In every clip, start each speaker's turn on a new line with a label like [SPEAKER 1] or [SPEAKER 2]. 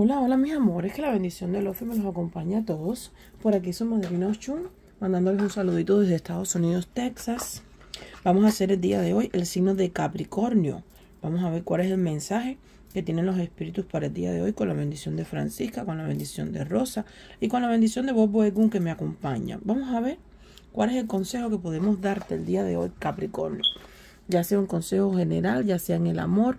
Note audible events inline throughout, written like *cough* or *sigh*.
[SPEAKER 1] Hola, hola mis amores, que la bendición del Ofe me los acompaña a todos. Por aquí su madrina Chung mandándoles un saludito desde Estados Unidos, Texas. Vamos a hacer el día de hoy el signo de Capricornio. Vamos a ver cuál es el mensaje que tienen los espíritus para el día de hoy con la bendición de Francisca, con la bendición de Rosa y con la bendición de Bob Egun que me acompaña. Vamos a ver cuál es el consejo que podemos darte el día de hoy, Capricornio. Ya sea un consejo general, ya sea en el amor,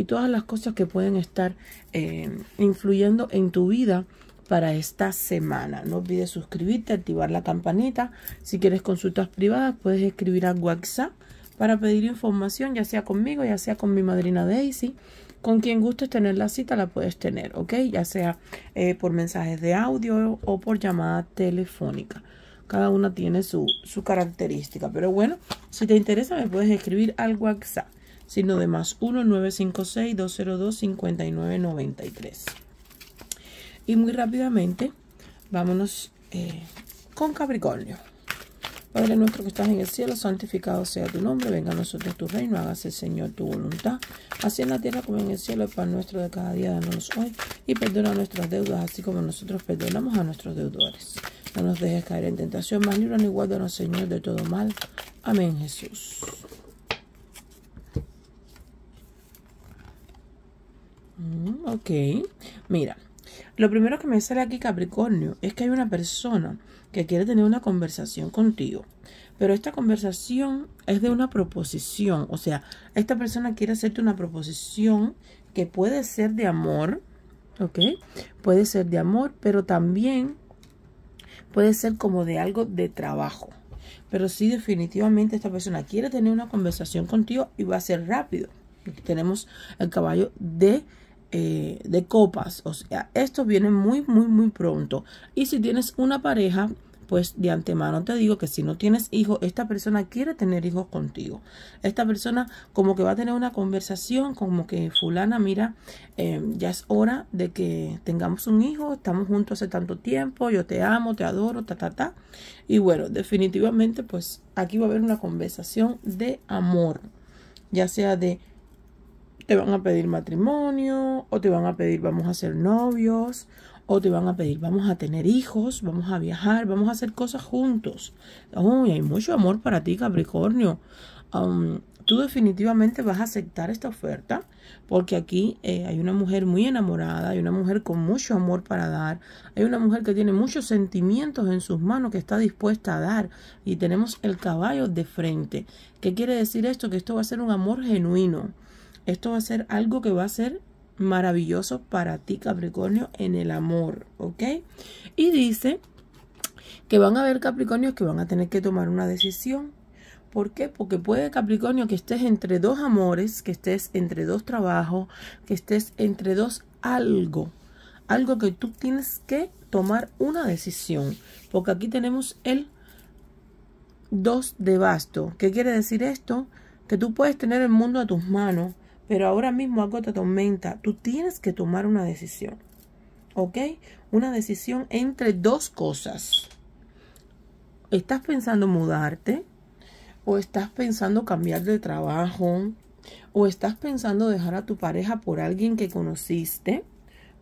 [SPEAKER 1] y todas las cosas que pueden estar eh, influyendo en tu vida para esta semana. No olvides suscribirte, activar la campanita. Si quieres consultas privadas, puedes escribir al WhatsApp para pedir información, ya sea conmigo, ya sea con mi madrina Daisy. Con quien gustes tener la cita, la puedes tener, ¿ok? Ya sea eh, por mensajes de audio o por llamada telefónica. Cada una tiene su, su característica. Pero bueno, si te interesa, me puedes escribir al WhatsApp sino de más 1-956-202-5993. Y muy rápidamente, vámonos eh, con Capricornio. Padre nuestro que estás en el cielo, santificado sea tu nombre, venga a nosotros tu reino, hágase Señor tu voluntad, así en la tierra como en el cielo, el pan nuestro de cada día, danos hoy, y perdona nuestras deudas, así como nosotros perdonamos a nuestros deudores. No nos dejes caer en tentación, más líbranos y guárdanos, Señor, de todo mal. Amén, Jesús. Mm, ok, mira, lo primero que me sale aquí Capricornio es que hay una persona que quiere tener una conversación contigo, pero esta conversación es de una proposición, o sea, esta persona quiere hacerte una proposición que puede ser de amor, ¿ok? Puede ser de amor, pero también puede ser como de algo de trabajo. Pero sí, definitivamente esta persona quiere tener una conversación contigo y va a ser rápido. tenemos el caballo de eh, de copas. O sea, esto viene muy, muy, muy pronto. Y si tienes una pareja, pues de antemano te digo que si no tienes hijos, esta persona quiere tener hijos contigo. Esta persona como que va a tener una conversación, como que fulana, mira, eh, ya es hora de que tengamos un hijo, estamos juntos hace tanto tiempo, yo te amo, te adoro, ta, ta, ta. Y bueno, definitivamente pues aquí va a haber una conversación de amor, ya sea de te van a pedir matrimonio, o te van a pedir vamos a ser novios, o te van a pedir vamos a tener hijos, vamos a viajar, vamos a hacer cosas juntos. hay mucho amor para ti, Capricornio. tú definitivamente vas a aceptar esta oferta porque aquí eh, hay una mujer muy enamorada, hay una mujer con mucho amor para dar, hay una mujer que tiene muchos sentimientos en sus manos que está dispuesta a dar y tenemos el caballo de frente. ¿Qué quiere decir esto? Que esto va a ser un amor genuino esto va a ser algo que va a ser maravilloso para ti, Capricornio, en el amor, ¿ok? Y dice que van a haber Capricornios que van a tener que tomar una decisión. ¿Por qué? Porque puede Capricornio que estés entre dos amores, que estés entre dos trabajos, que estés entre dos algo. Algo que tú tienes que tomar una decisión. Porque aquí tenemos el 2 de basto. ¿Qué quiere decir esto? Que tú puedes tener el mundo a tus manos, pero ahora mismo algo te atormenta, tú tienes que tomar una decisión. ¿Ok? Una decisión entre dos cosas. ¿Estás pensando mudarte? ¿O estás pensando cambiar de trabajo? ¿O estás pensando dejar a tu pareja por alguien que conociste?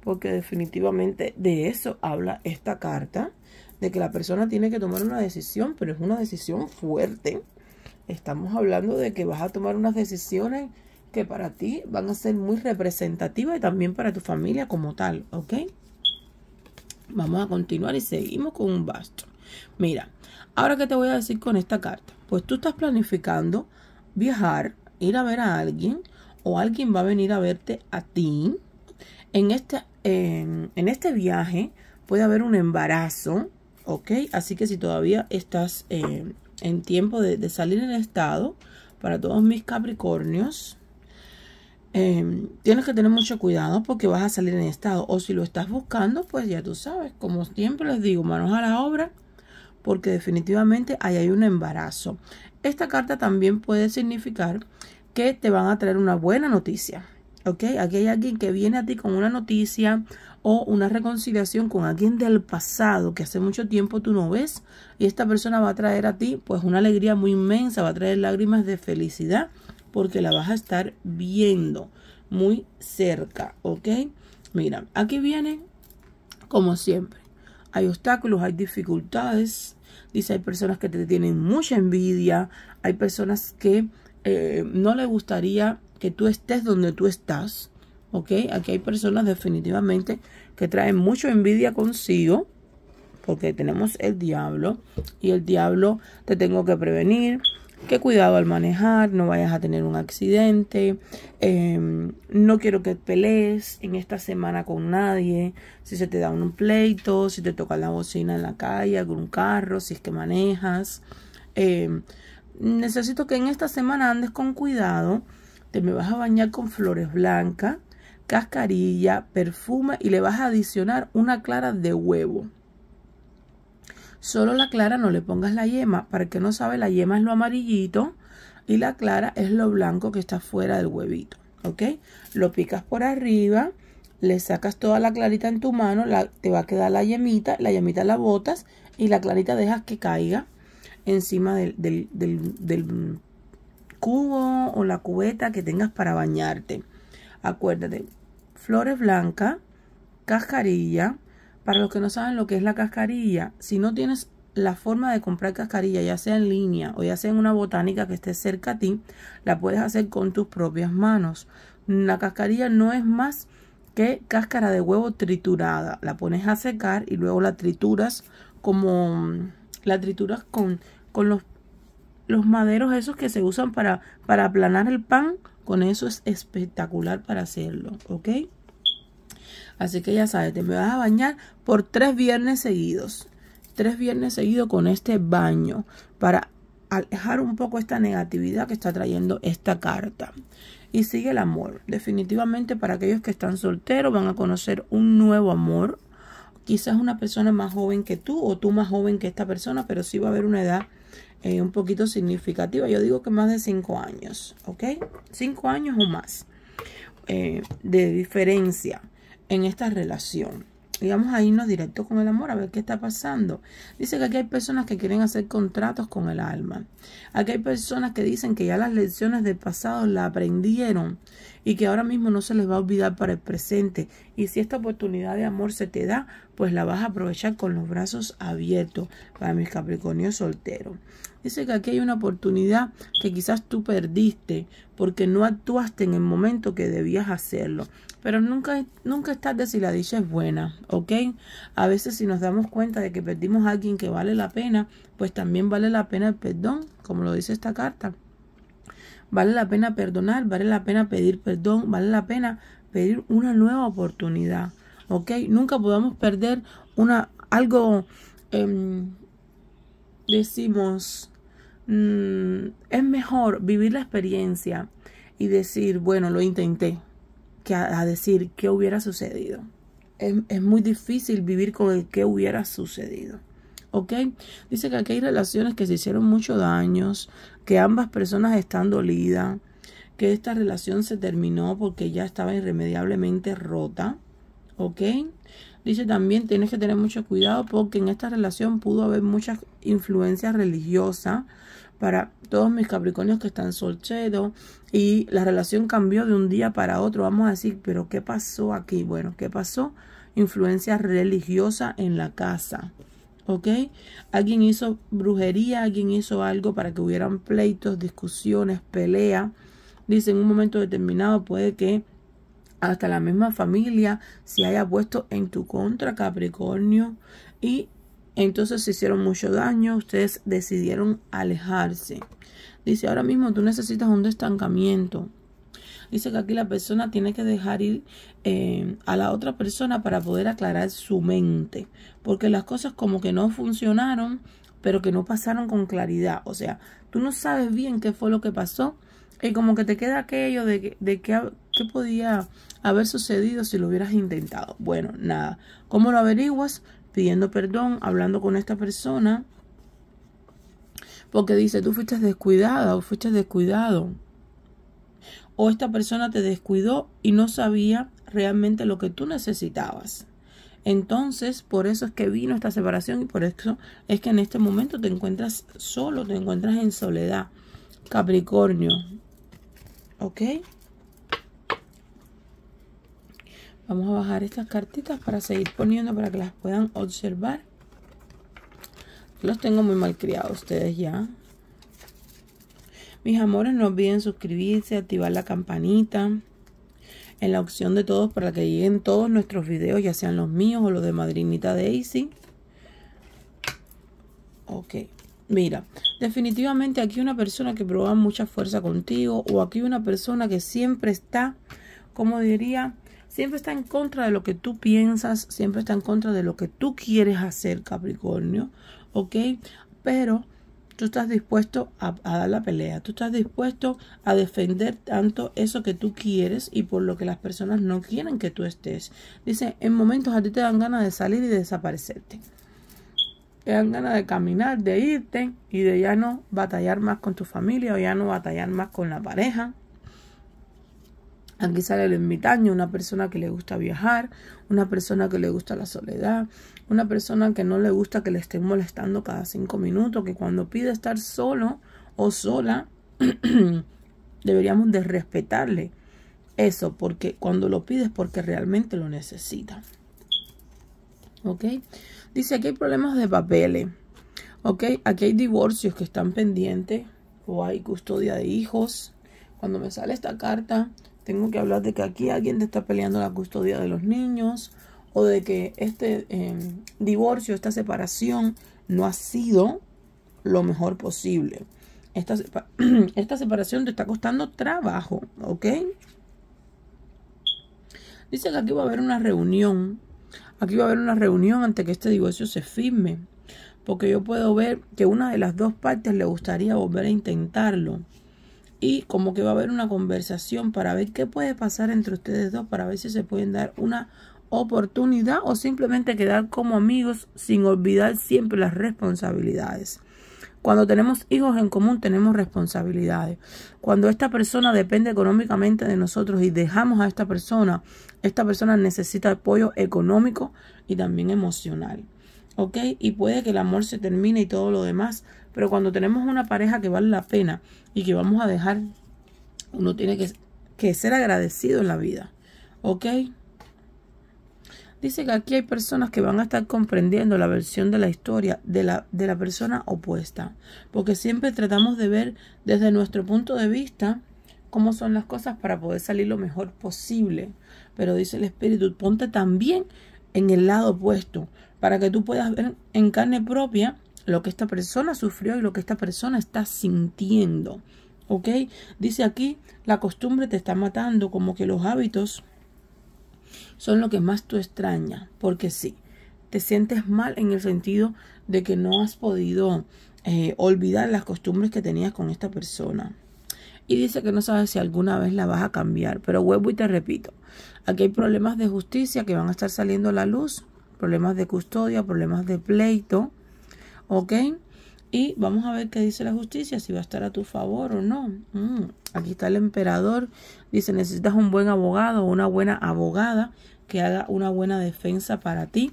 [SPEAKER 1] Porque definitivamente de eso habla esta carta, de que la persona tiene que tomar una decisión, pero es una decisión fuerte. Estamos hablando de que vas a tomar unas decisiones que para ti van a ser muy representativas y también para tu familia como tal, ¿ok? Vamos a continuar y seguimos con un basto. Mira, ahora que te voy a decir con esta carta, pues tú estás planificando viajar, ir a ver a alguien o alguien va a venir a verte a ti. En este, este viaje puede haber un embarazo, ¿ok? Así que si todavía estás eh, en tiempo de, de salir en estado, para todos mis Capricornios, Em, tienes que tener mucho cuidado porque vas a salir en estado. O si lo estás buscando, pues ya tú sabes, como siempre les digo, manos a la obra, porque definitivamente ahí hay un embarazo. Esta carta también puede significar que te van a traer una buena noticia. ¿Ok? Aquí hay alguien que viene a ti con una noticia o una reconciliación con alguien del pasado que hace mucho tiempo tú no ves y esta persona va a traer a ti pues una alegría muy inmensa, va a traer lágrimas de felicidad porque la vas a estar viendo muy cerca, ¿ok? Mira, aquí viene como siempre. Hay obstáculos, hay dificultades. Dice, hay personas que te tienen mucha envidia. Hay personas que eh, no le gustaría que tú estés donde tú estás. ¿Ok? Aquí hay personas definitivamente que traen mucha envidia consigo. Porque tenemos el diablo. Y el diablo te tengo que prevenir que cuidado al manejar, no vayas a tener un accidente, em, no quiero que pelees en esta semana con nadie, si se te da un pleito, si te toca la bocina en la calle, un carro, si es que manejas. Em, necesito que en esta semana andes con cuidado, te me vas a bañar con flores blancas, cascarilla, perfume y le vas a adicionar una clara de huevo. Solo la clara no le pongas la yema. Para que no sabe, la yema es lo amarillito y la clara es lo blanco que está fuera del huevito. ¿Ok? Lo picas por arriba, le sacas toda la clarita en tu mano, te va a quedar la yemita, la yemita la botas y la clarita dejas que caiga encima del, del cubo o la cubeta que tengas para bañarte. Acuérdate, flores blancas, cascarilla, para los que no saben lo que es la cascarilla, si no tienes la forma de comprar cascarilla, ya sea en línea o ya sea en una botánica que esté cerca a ti, la puedes hacer con tus propias manos. La cascarilla no es más que cáscara de huevo triturada. La pones a secar y luego la trituras como la trituras con, con los, los maderos esos que se usan para, para aplanar el pan. Con eso es espectacular para hacerlo, ¿ok? Así que ya sabes, te me vas a bañar por tres viernes seguidos. Tres viernes seguidos con este baño para alejar un poco esta negatividad que está trayendo esta carta. Y sigue el amor. Definitivamente para aquellos que están solteros van a conocer un nuevo amor. Quizás una persona más joven que tú o tú más joven que esta persona, pero sí va a haber una edad eh, un poquito significativa. Yo digo que más de cinco años, ¿ok? Cinco años o más eh, de diferencia en esta relación. Y vamos a irnos directo con el amor, a ver qué está pasando. Dice que aquí hay personas que quieren hacer contratos con el alma. Aquí hay personas que dicen que ya las lecciones del pasado la aprendieron y que ahora mismo no se les va a olvidar para el presente. Y si esta oportunidad de amor se te da, pues la vas a aprovechar con los brazos abiertos para mis Capricornios solteros. Dice que aquí hay una oportunidad que quizás tú perdiste porque no actuaste en el momento que debías hacerlo. Pero nunca, nunca es tarde si la dicha es buena, ¿ok? A veces si nos damos cuenta de que perdimos a alguien que vale la pena, pues también vale la pena el perdón, como lo dice esta carta. Vale la pena perdonar, vale la pena pedir perdón, vale la pena pedir una nueva oportunidad, ¿ok? Nunca podamos perder una, algo, em, decimos, mm, es mejor vivir la experiencia y decir, bueno, lo intenté, a, decir qué hubiera sucedido. Es, es, muy difícil vivir con el que hubiera sucedido. ¿Ok? Dice que aquí hay relaciones que se hicieron muchos daños, que ambas personas están dolidas, que esta relación se terminó porque ya estaba irremediablemente rota. ¿Ok? Dice también tienes que tener mucho cuidado porque en esta relación pudo haber muchas influencias religiosas para todos mis Capricornios que están solchedos y la relación cambió de un día para otro. Vamos a decir, pero ¿qué pasó aquí? Bueno, ¿qué pasó? Influencia religiosa en la casa. ¿Ok? Alguien hizo brujería, alguien hizo algo para que hubieran pleitos, discusiones, pelea. Dice, en un momento determinado puede que hasta la misma familia se haya puesto en tu contra, Capricornio. Y entonces se hicieron mucho daño, ustedes decidieron alejarse. Dice, ahora mismo tú necesitas un destancamiento. Dice que aquí la persona tiene que dejar ir eh, a la otra persona para poder aclarar su mente. Porque las cosas como que no funcionaron, pero que no pasaron con claridad. O sea, tú no sabes bien qué fue lo que pasó. Y como que te queda aquello de, qué que, podía haber sucedido si lo hubieras intentado. Bueno, nada. ¿Cómo lo averiguas? pidiendo perdón, hablando con esta persona, porque dice, tú fuiste descuidada o fuiste descuidado. O esta persona te descuidó y no sabía realmente lo que tú necesitabas. Entonces, por eso es que vino esta separación y por eso es que en este momento te encuentras solo, te encuentras en soledad. Capricornio. ¿Ok? Vamos a bajar estas cartitas para seguir poniendo para que las puedan observar. Los tengo muy mal criados ustedes ya. Mis amores, no olviden suscribirse, activar la campanita en la opción de todos para que lleguen todos nuestros videos, ya sean los míos o los de Madrinita de Daisy. Ok, mira, definitivamente aquí una persona que prueba mucha fuerza contigo o aquí una persona que siempre está, como diría, Siempre está en contra de lo que tú piensas, siempre está en contra de lo que tú quieres hacer, Capricornio, ¿ok? Pero tú estás dispuesto a, dar la pelea, tú estás dispuesto a defender tanto eso que tú quieres y por lo que las personas no quieren que tú estés. Dice, en momentos a ti te dan ganas de salir y de desaparecerte. Te dan ganas de caminar, de irte y de ya no batallar más con tu familia o ya no batallar más con la pareja. Aquí sale el invitaño, una persona que le gusta viajar, una persona que le gusta la soledad, una persona que no le gusta que le estén molestando cada cinco minutos, que cuando pide estar solo o sola, *clears throat* deberíamos de respetarle eso, porque cuando lo es porque realmente lo necesita. ¿Ok? Dice, aquí hay problemas de papeles. ¿Ok? Aquí hay divorcios que están pendientes o hay custodia de hijos. Cuando me sale esta carta, tengo que hablar de que aquí alguien te está peleando la custodia de los niños o de que este em, divorcio, esta separación no ha sido lo mejor posible. Esta, *clears throat* esta separación te está costando trabajo, ¿ok? Dice que aquí va a haber una reunión. Aquí va a haber una reunión antes que este divorcio se firme. Porque yo puedo ver que una de las dos partes le gustaría volver a intentarlo y como que va a haber una conversación para ver qué puede pasar entre ustedes dos, para ver si se pueden dar una oportunidad o simplemente quedar como amigos sin olvidar siempre las responsabilidades. Cuando tenemos hijos en común tenemos responsabilidades. Cuando esta persona depende económicamente de nosotros y dejamos a esta persona, esta persona necesita apoyo económico y también emocional. ¿Ok? Y puede que el amor se termine y todo lo demás, pero cuando tenemos una pareja que vale la pena y que vamos a dejar, uno tiene que, ser agradecido en la vida. ¿Ok? Dice que aquí hay personas que van a estar comprendiendo la versión de la historia de la, de la persona opuesta, porque siempre tratamos de ver desde nuestro punto de vista cómo son las cosas para poder salir lo mejor posible. Pero dice el Espíritu, ponte también en el lado opuesto, para que tú puedas ver en carne propia lo que esta persona sufrió y lo que esta persona está sintiendo. ¿Ok? Dice aquí, la costumbre te está matando, como que los hábitos son lo que más tú extraña, porque sí, te sientes mal en el sentido de que no has podido eh, olvidar las costumbres que tenías con esta persona. Y dice que no sabes si alguna vez la vas a cambiar, pero huevo, y te repito, aquí hay problemas de justicia que van a estar saliendo a la luz, problemas de custodia, problemas de pleito, ¿Ok? Y vamos a ver qué dice la justicia, si va a estar a tu favor o no. Mm, aquí está el emperador. Dice, necesitas un buen abogado o una buena abogada que haga una buena defensa para ti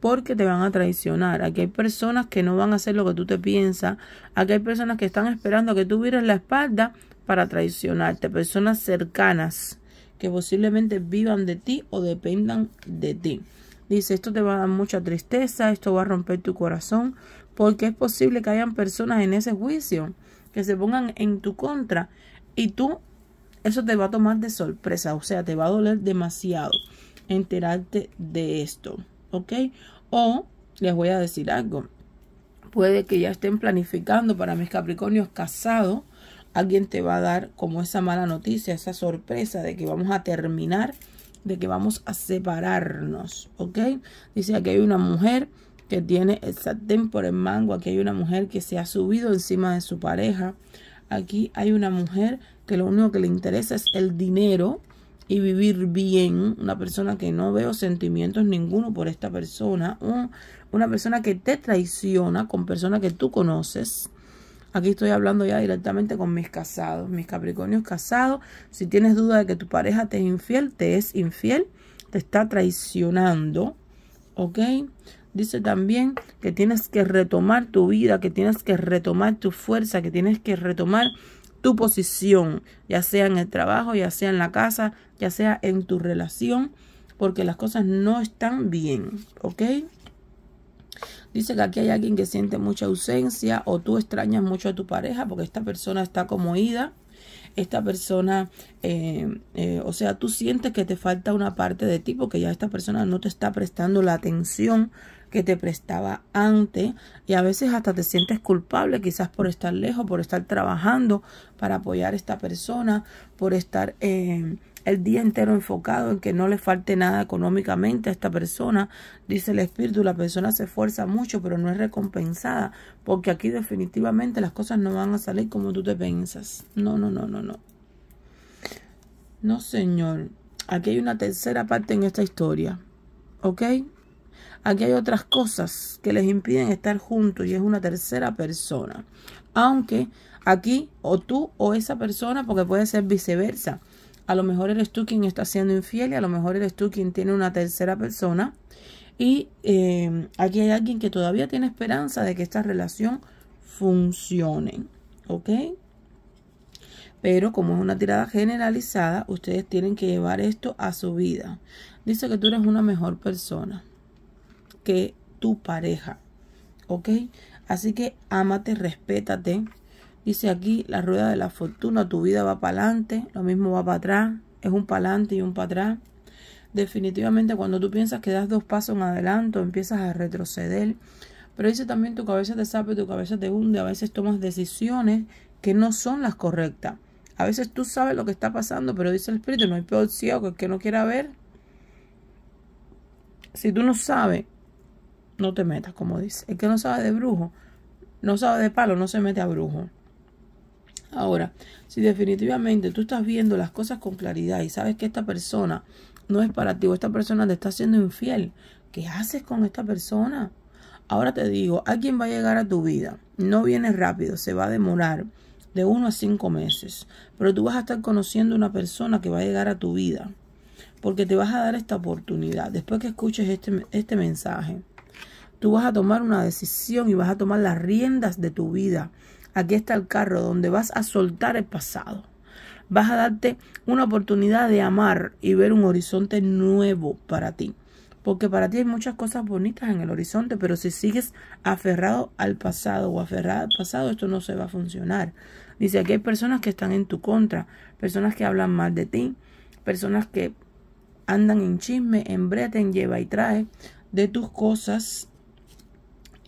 [SPEAKER 1] porque te van a traicionar. Aquí hay personas que no van a hacer lo que tú te piensas. Aquí hay personas que están esperando que tú vires la espalda para traicionarte. Personas cercanas que posiblemente vivan de ti o dependan de ti. Dice, esto te va a dar mucha tristeza, esto va a romper tu corazón, porque es posible que hayan personas en ese juicio que se pongan en tu contra y tú eso te va a tomar de sorpresa, o sea, te va a doler demasiado enterarte de esto, ¿ok? O les voy a decir algo, puede que ya estén planificando para mis Capricornios casados, alguien te va a dar como esa mala noticia, esa sorpresa de que vamos a terminar, de que vamos a separarnos, ¿ok? Dice que hay una mujer que tiene el sartén por el mango. Aquí hay una mujer que se ha subido encima de su pareja. Aquí hay una mujer que lo único que le interesa es el dinero y vivir bien. Una persona que no veo sentimientos ninguno por esta persona. Una persona que te traiciona con personas que tú conoces. Aquí estoy hablando ya directamente con mis casados, mis capricornios casados. Si tienes duda de que tu pareja te es infiel, te es infiel, te está traicionando. ¿Ok? Dice también que tienes que retomar tu vida, que tienes que retomar tu fuerza, que tienes que retomar tu posición, ya sea en el trabajo, ya sea en la casa, ya sea en tu relación, porque las cosas no están bien, ¿ok? Dice que aquí hay alguien que siente mucha ausencia o tú extrañas mucho a tu pareja porque esta persona está como ida. Esta persona, eh, eh, o sea, tú sientes que te falta una parte de ti porque ya esta persona no te está prestando la atención que te prestaba antes y a veces hasta te sientes culpable quizás por estar lejos, por estar trabajando para apoyar a esta persona, por estar eh, el día entero enfocado en que no le falte nada económicamente a esta persona. Dice el espíritu, la persona se esfuerza mucho pero no es recompensada porque aquí definitivamente las cosas no van a salir como tú te piensas. No, no, no, no, no. No, señor. Aquí hay una tercera parte en esta historia. ¿Ok? Aquí hay otras cosas que les impiden estar juntos y es una tercera persona. Aunque aquí o tú o esa persona, porque puede ser viceversa. A lo mejor eres tú quien está siendo infiel y a lo mejor eres tú quien tiene una tercera persona. Y eh, aquí hay alguien que todavía tiene esperanza de que esta relación funcione. ¿Ok? Pero como es una tirada generalizada, ustedes tienen que llevar esto a su vida. Dice que tú eres una mejor persona que tu pareja. ¿Ok? Así que amate respétate. Dice aquí la rueda de la fortuna, tu vida va para adelante, lo mismo va para atrás, es un para adelante y un para atrás. Definitivamente cuando tú piensas que das dos pasos en adelanto, empiezas a retroceder. Pero dice también tu cabeza te sabe, tu cabeza te hunde, a veces tomas decisiones que no son las correctas. A veces tú sabes lo que está pasando, pero dice el espíritu, no hay peor ciego que el que no quiera ver. Si tú no sabes no te metas, como dice. El que no sabe de brujo, no sabe de palo, no se mete a brujo. Ahora, si definitivamente tú estás viendo las cosas con claridad y sabes que esta persona no es para ti o esta persona te está siendo infiel, ¿qué haces con esta persona? Ahora te digo, alguien va a llegar a tu vida, no viene rápido, se va a demorar de uno a cinco meses, pero tú vas a estar conociendo una persona que va a llegar a tu vida, porque te vas a dar esta oportunidad después que escuches este, este mensaje. Tú vas a tomar una decisión y vas a tomar las riendas de tu vida. Aquí está el carro donde vas a soltar el pasado. Vas a darte una oportunidad de amar y ver un horizonte nuevo para ti. Porque para ti hay muchas cosas bonitas en el horizonte, pero si sigues aferrado al pasado o aferrado al pasado, esto no se va a funcionar. Dice, aquí hay personas que están en tu contra, personas que hablan mal de ti, personas que andan en chisme, en brete, en lleva y trae de tus cosas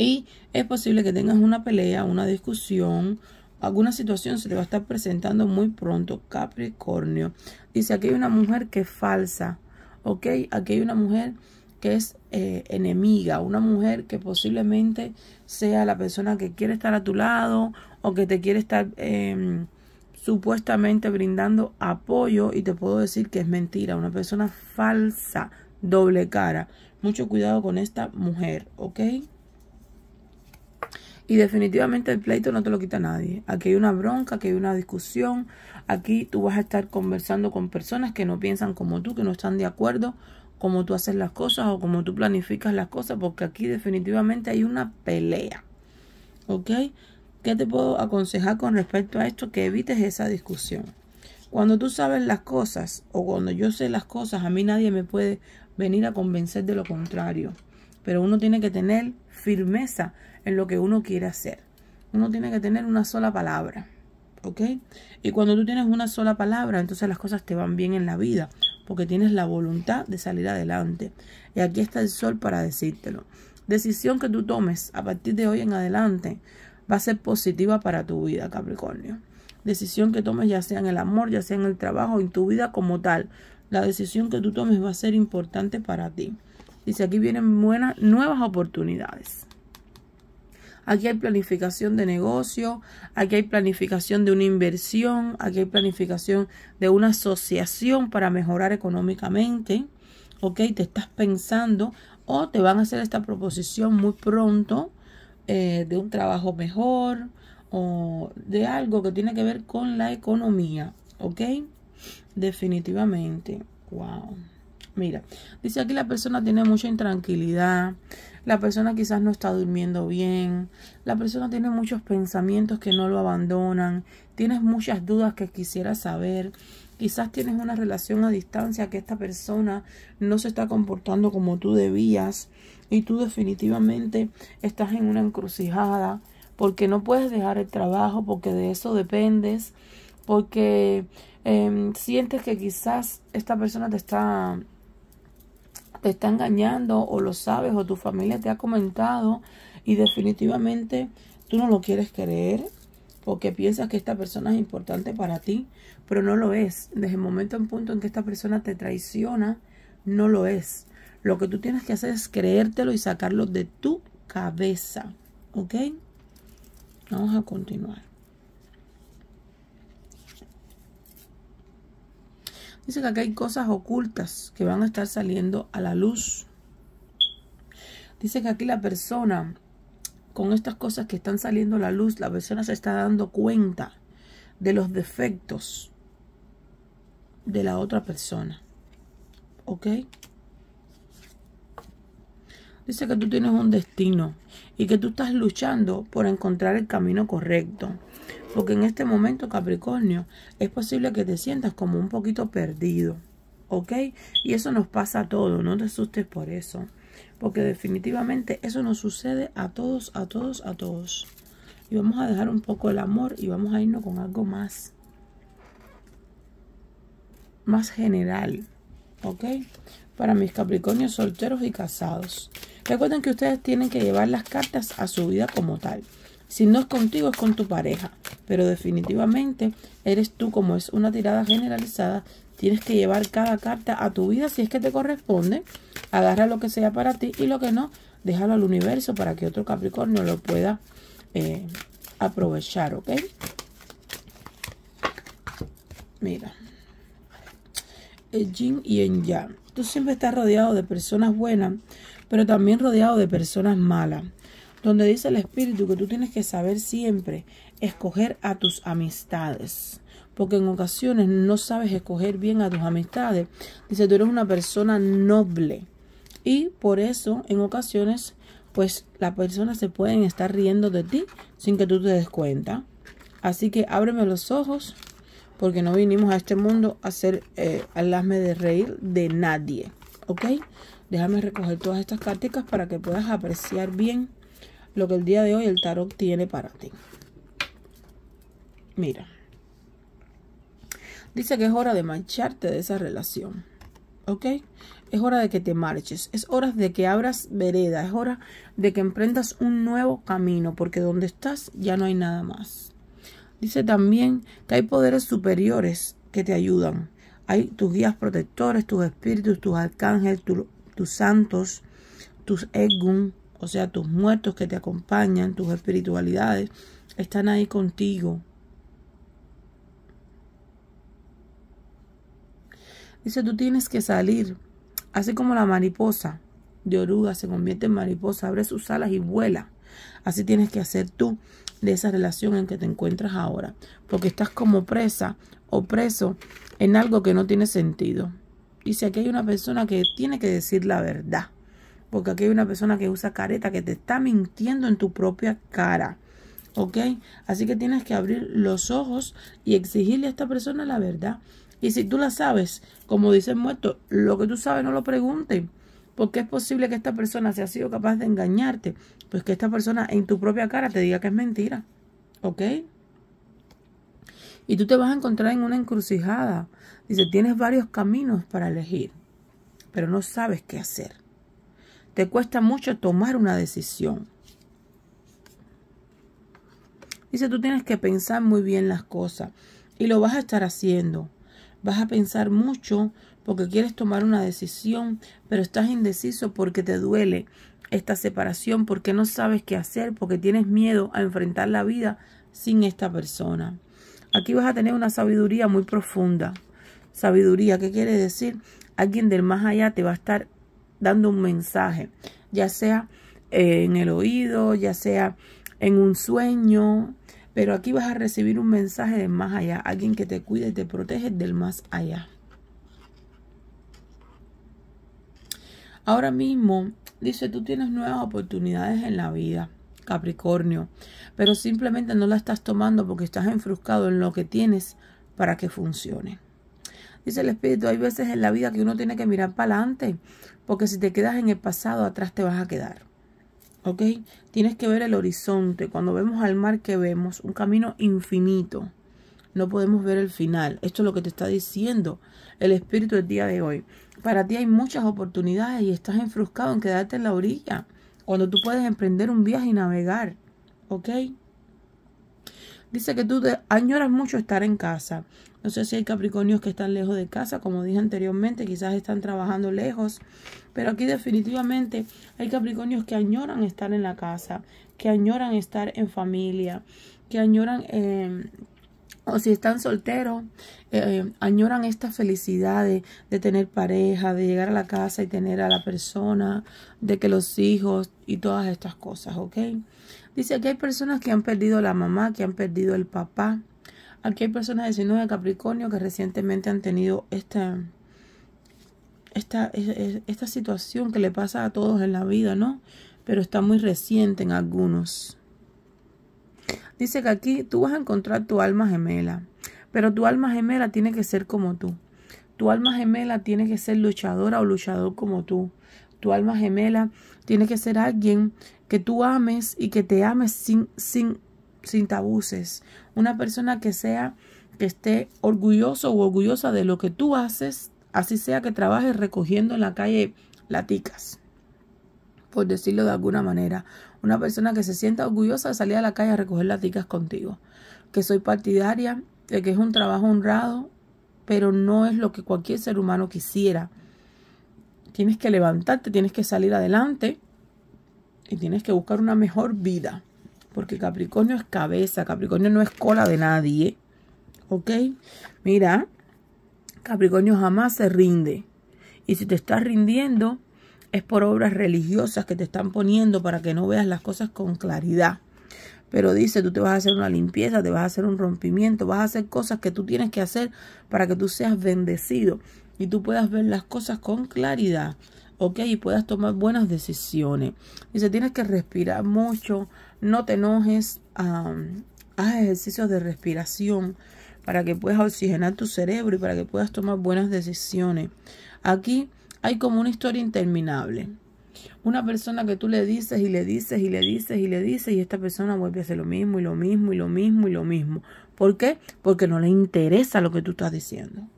[SPEAKER 1] y es posible que tengas una pelea, una discusión, alguna situación se te va a estar presentando muy pronto, Capricornio. Dice, aquí hay una mujer que es falsa, ¿ok? Aquí hay una mujer que es eh, enemiga, una mujer que posiblemente sea la persona que quiere estar a tu lado o que te quiere estar em, supuestamente brindando apoyo y te puedo decir que es mentira, una persona falsa, doble cara. Mucho cuidado con esta mujer, ¿ok? Y definitivamente el pleito no te lo quita nadie. Aquí hay una bronca, aquí hay una discusión. Aquí tú vas a estar conversando con personas que no piensan como tú, que no están de acuerdo como tú haces las cosas o como tú planificas las cosas, porque aquí definitivamente hay una pelea. ¿Ok? ¿Qué te puedo aconsejar con respecto a esto? Que evites esa discusión. Cuando tú sabes las cosas o cuando yo sé las cosas, a mí nadie me puede venir a convencer de lo contrario. Pero uno tiene que tener firmeza en lo que uno quiere hacer. Uno tiene que tener una sola palabra, ¿ok? Y cuando tú tienes una sola palabra, entonces las cosas te van bien en la vida, porque tienes la voluntad de salir adelante. Y aquí está el sol para decírtelo. Decisión que tú tomes a partir de hoy en adelante va a ser positiva para tu vida, Capricornio. Decisión que tomes ya sea en el amor, ya sea en el trabajo, en tu vida como tal. La decisión que tú tomes va a ser importante para ti. Dice, aquí vienen buenas, nuevas oportunidades aquí hay planificación de negocio, aquí hay planificación de una inversión, aquí hay planificación de una asociación para mejorar económicamente. ¿Ok? Te estás pensando o te van a hacer esta proposición muy pronto eh, de un trabajo mejor o de algo que tiene que ver con la economía. ¿Ok? Definitivamente. Wow. Mira, dice aquí la persona tiene mucha intranquilidad, la persona quizás no está durmiendo bien, la persona tiene muchos pensamientos que no lo abandonan, tienes muchas dudas que quisieras saber, quizás tienes una relación a distancia que esta persona no se está comportando como tú debías y tú definitivamente estás en una encrucijada porque no puedes dejar el trabajo, porque de eso dependes, porque em, sientes que quizás esta persona te está te está engañando o lo sabes o tu familia te ha comentado y definitivamente tú no lo quieres creer porque piensas que esta persona es importante para ti, pero no lo es. Desde el momento en punto en que esta persona te traiciona, no lo es. Lo que tú tienes que hacer es creértelo y sacarlo de tu cabeza. ¿Ok? Vamos a continuar. Dice que aquí hay cosas ocultas que van a estar saliendo a la luz. Dice que aquí la persona, con estas cosas que están saliendo a la luz, la persona se está dando cuenta de los defectos de la otra persona. ¿Ok? Dice que tú tienes un destino y que tú estás luchando por encontrar el camino correcto. Porque en este momento, Capricornio, es posible que te sientas como un poquito perdido. ¿Ok? Y eso nos pasa a todos, no te asustes por eso. Porque definitivamente eso nos sucede a todos, a todos, a todos. Y vamos a dejar un poco el amor y vamos a irnos con algo más. Más general. ¿Ok? Para mis Capricornios solteros y casados. Recuerden que ustedes tienen que llevar las cartas a su vida como tal. Si no es contigo, es con tu pareja. Pero definitivamente eres tú, como es una tirada generalizada, tienes que llevar cada carta a tu vida si es que te corresponde. Agarra lo que sea para ti y lo que no, déjalo al universo para que otro Capricornio lo pueda eh, aprovechar, ¿ok? Mira, el yin y el yang. Tú siempre estás rodeado de personas buenas, pero también rodeado de personas malas donde dice el Espíritu que tú tienes que saber siempre escoger a tus amistades. Porque en ocasiones no sabes escoger bien a tus amistades. Dice, tú eres una persona noble. Y por eso, en ocasiones, pues las personas se pueden estar riendo de ti sin que tú te des cuenta. Así que ábreme los ojos, porque no vinimos a este mundo a hacer eh, alarme de reír de nadie. ¿Ok? Déjame recoger todas estas cartas para que puedas apreciar bien lo que el día de hoy el tarot tiene para ti. Mira. Dice que es hora de marcharte de esa relación. ¿Ok? Es hora de que te marches. Es hora de que abras vereda. Es hora de que emprendas un nuevo camino. Porque donde estás ya no hay nada más. Dice también que hay poderes superiores que te ayudan. Hay tus guías protectores, tus espíritus, tus arcángeles, tus santos, tus egún o sea, tus muertos que te acompañan, tus espiritualidades, están ahí contigo. Dice, tú tienes que salir, así como la mariposa de oruga se convierte en mariposa, abre sus alas y vuela. Así tienes que hacer tú de esa relación en que te encuentras ahora, porque estás como presa o preso en algo que no tiene sentido. Dice, aquí hay una persona que tiene que decir la verdad porque aquí hay una persona que usa careta que te está mintiendo en tu propia cara. ¿Ok? Así que tienes que abrir los ojos y exigirle a esta persona la verdad. Y si tú la sabes, como dice el muerto, lo que tú sabes no lo pregunte, Porque es posible que esta persona se ha sido capaz de engañarte. Pues que esta persona en tu propia cara te diga que es mentira. ¿Ok? Y tú te vas a encontrar en una encrucijada. Dice, tienes varios caminos para elegir, pero no sabes qué hacer te cuesta mucho tomar una decisión. Dice, tú tienes que pensar muy bien las cosas y lo vas a estar haciendo. Vas a pensar mucho porque quieres tomar una decisión, pero estás indeciso porque te duele esta separación, porque no sabes qué hacer, porque tienes miedo a enfrentar la vida sin esta persona. Aquí vas a tener una sabiduría muy profunda. Sabiduría, ¿qué quiere decir? Alguien del más allá te va a estar dando un mensaje, ya sea eh, en el oído, ya sea en un sueño, pero aquí vas a recibir un mensaje de más allá, alguien que te cuide y te protege del más allá. Ahora mismo, dice, tú tienes nuevas oportunidades en la vida, Capricornio, pero simplemente no la estás tomando porque estás enfruscado en lo que tienes para que funcione. Dice el espíritu, hay veces en la vida que uno tiene que mirar para adelante porque si te quedas en el pasado, atrás te vas a quedar. ¿Ok? Tienes que ver el horizonte. Cuando vemos al mar, que vemos? Un camino infinito. No podemos ver el final. Esto es lo que te está diciendo el espíritu del día de hoy. Para ti hay muchas oportunidades y estás enfruscado en quedarte en la orilla. Cuando tú puedes emprender un viaje y navegar. ¿Ok? Dice que tú te añoras mucho estar en casa. No sé si hay Capricornios que están lejos de casa, como dije anteriormente, quizás están trabajando lejos, pero aquí definitivamente hay Capricornios que añoran estar en la casa, que añoran estar en familia, que añoran... Em, o si están solteros, em, añoran esta felicidad de, tener pareja, de llegar a la casa y tener a la persona, de que los hijos y todas estas cosas, ¿ok? Dice que hay personas que han perdido la mamá, que han perdido el papá, Aquí hay personas de signo de Capricornio que recientemente han tenido esta, esta, esta situación que le pasa a todos en la vida, ¿no? Pero está muy reciente en algunos. Dice que aquí tú vas a encontrar tu alma gemela, pero tu alma gemela tiene que ser como tú. Tu alma gemela tiene que ser luchadora o luchador como tú. Tu alma gemela tiene que ser alguien que tú ames y que te ames sin, sin, sin tabuces, una persona que sea que esté orgulloso o orgullosa de lo que tú haces, así sea que trabajes recogiendo en la calle laticas, por decirlo de alguna manera, una persona que se sienta orgullosa de salir a la calle a recoger laticas contigo, que soy partidaria de que es un trabajo honrado, pero no es lo que cualquier ser humano quisiera. Tienes que levantarte, tienes que salir adelante y tienes que buscar una mejor vida. Porque Capricornio es cabeza, Capricornio no es cola de nadie. ¿Ok? Mira, Capricornio jamás se rinde. Y si te estás rindiendo, es por obras religiosas que te están poniendo para que no veas las cosas con claridad. Pero dice, tú te vas a hacer una limpieza, te vas a hacer un rompimiento, vas a hacer cosas que tú tienes que hacer para que tú seas bendecido y tú puedas ver las cosas con claridad, ¿ok? Y puedas tomar buenas decisiones. Dice, tienes que respirar mucho, no te enojes, haz ejercicios de respiración para que puedas oxigenar tu cerebro y para que puedas tomar buenas decisiones. Aquí hay como una historia interminable. Una persona que tú le dices y le dices y le dices y le dices y esta persona vuelve a hacer lo mismo y lo mismo y lo mismo y lo mismo. ¿Por qué? Porque no le interesa lo que tú estás diciendo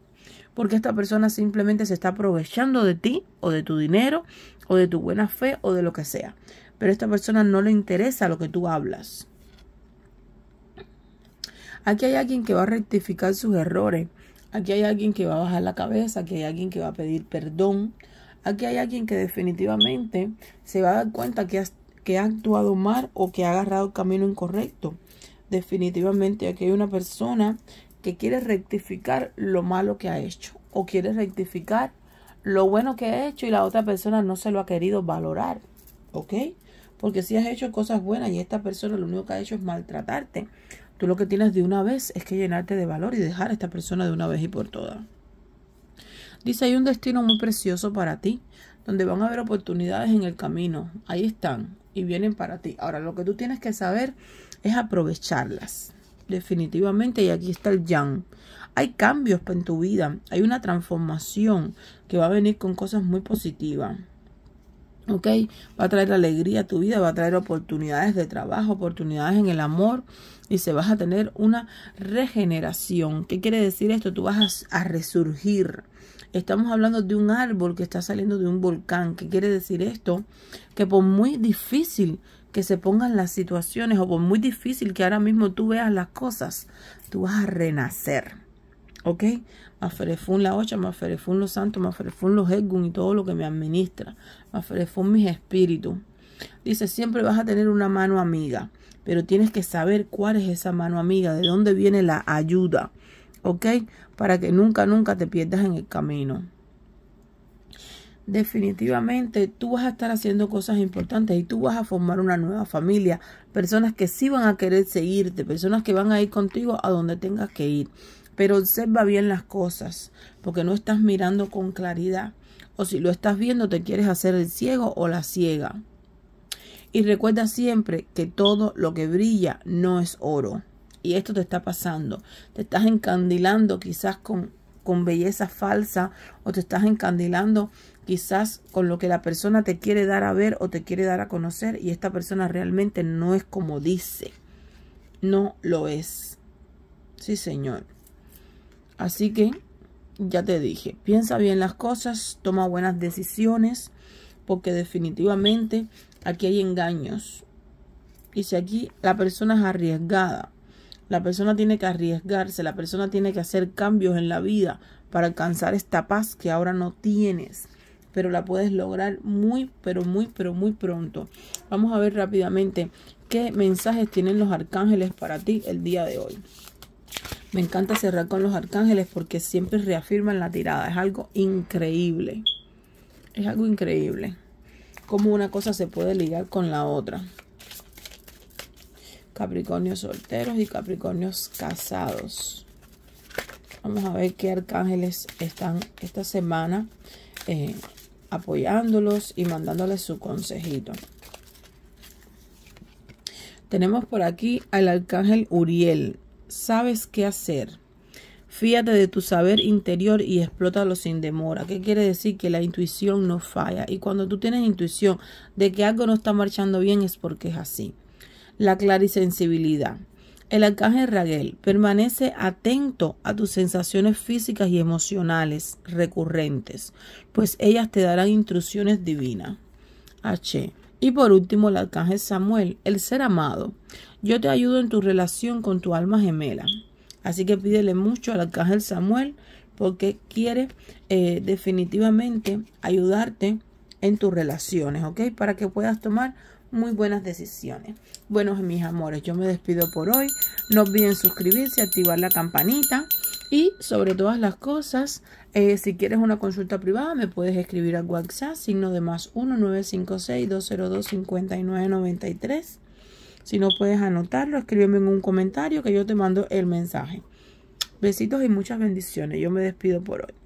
[SPEAKER 1] porque esta persona simplemente se está aprovechando de ti o de tu dinero o de tu buena fe o de lo que sea. Pero a esta persona no le interesa lo que tú hablas. Aquí hay alguien que va a rectificar sus errores. Aquí hay alguien que va a bajar la cabeza. Aquí hay alguien que va a pedir perdón. Aquí hay alguien que definitivamente se va a dar cuenta que, que ha actuado mal o que ha agarrado el camino incorrecto definitivamente aquí hay una persona que quiere rectificar lo malo que ha hecho o quiere rectificar lo bueno que ha hecho y la otra persona no se lo ha querido valorar, ¿ok? Porque si has hecho cosas buenas y esta persona lo único que ha hecho es maltratarte, tú lo que tienes de una vez es que llenarte de valor y dejar a esta persona de una vez y por todas. Dice, hay un destino muy precioso para ti, donde van a haber oportunidades en el camino. Ahí están y vienen para ti. Ahora, lo que tú tienes que saber es aprovecharlas definitivamente, y aquí está el yang. Hay cambios en tu vida, hay una transformación que va a venir con cosas muy positivas. ¿Ok? Va a traer alegría a tu vida, va a traer oportunidades de trabajo, oportunidades en el amor y se vas a tener una regeneración. ¿Qué quiere decir esto? Tú vas a, a resurgir. Estamos hablando de un árbol que está saliendo de un volcán. ¿Qué quiere decir esto? Que por muy difícil que se pongan las situaciones o por muy difícil que ahora mismo tú veas las cosas, tú vas a renacer. ¿Ok? maferefun la ocha, maferefun los santos, maferefun los hegun y todo lo que me administra. maferefun mis espíritus. Dice, siempre vas a tener una mano amiga, pero tienes que saber cuál es esa mano amiga, de dónde viene la ayuda. ¿Ok? Para que nunca, nunca te pierdas en el camino definitivamente tú vas a estar haciendo cosas importantes y tú vas a formar una nueva familia, personas que sí van a querer seguirte, personas que van a ir contigo a donde tengas que ir. Pero observa bien las cosas, porque no estás mirando con claridad. O si lo estás viendo, te quieres hacer el ciego o la ciega. Y recuerda siempre que todo lo que brilla no es oro. Y esto te está pasando. Te estás encandilando quizás con, con belleza falsa o te estás encandilando quizás con lo que la persona te quiere dar a ver o te quiere dar a conocer y esta persona realmente no es como dice. No lo es. Sí, señor. Así que, ya te dije, piensa bien las cosas, toma buenas decisiones, porque definitivamente aquí hay engaños. Y si aquí la persona es arriesgada, la persona tiene que arriesgarse, la persona tiene que hacer cambios en la vida para alcanzar esta paz que ahora no tienes pero la puedes lograr muy, pero muy, pero muy pronto. Vamos a ver rápidamente qué mensajes tienen los arcángeles para ti el día de hoy. Me encanta cerrar con los arcángeles porque siempre reafirman la tirada. Es algo increíble. Es algo increíble. Cómo una cosa se puede ligar con la otra. Capricornios solteros y Capricornios casados. Vamos a ver qué arcángeles están esta semana eh, apoyándolos y mandándoles su consejito. Tenemos por aquí al arcángel Uriel. ¿Sabes qué hacer? Fíjate de tu saber interior y explótalo sin demora. ¿Qué quiere decir? Que la intuición no falla. Y cuando tú tienes intuición de que algo no está marchando bien es porque es así. La clarisensibilidad. El arcángel Raguel permanece atento a tus sensaciones físicas y emocionales recurrentes, pues ellas te darán instrucciones divinas. H. Y por último, el arcángel Samuel, el ser amado. Yo te ayudo en tu relación con tu alma gemela. Así que pídele mucho al arcángel Samuel porque quiere eh, definitivamente ayudarte en tus relaciones, ¿ok? Para que puedas tomar muy buenas decisiones. Bueno, mis amores, yo me despido por hoy. No olviden suscribirse, activar la campanita y sobre todas las cosas, eh, si quieres una consulta privada, me puedes escribir al WhatsApp, signo de más 1-956-202-5993. Si no puedes anotarlo, escríbeme en un comentario que yo te mando el mensaje. Besitos y muchas bendiciones. Yo me despido por hoy.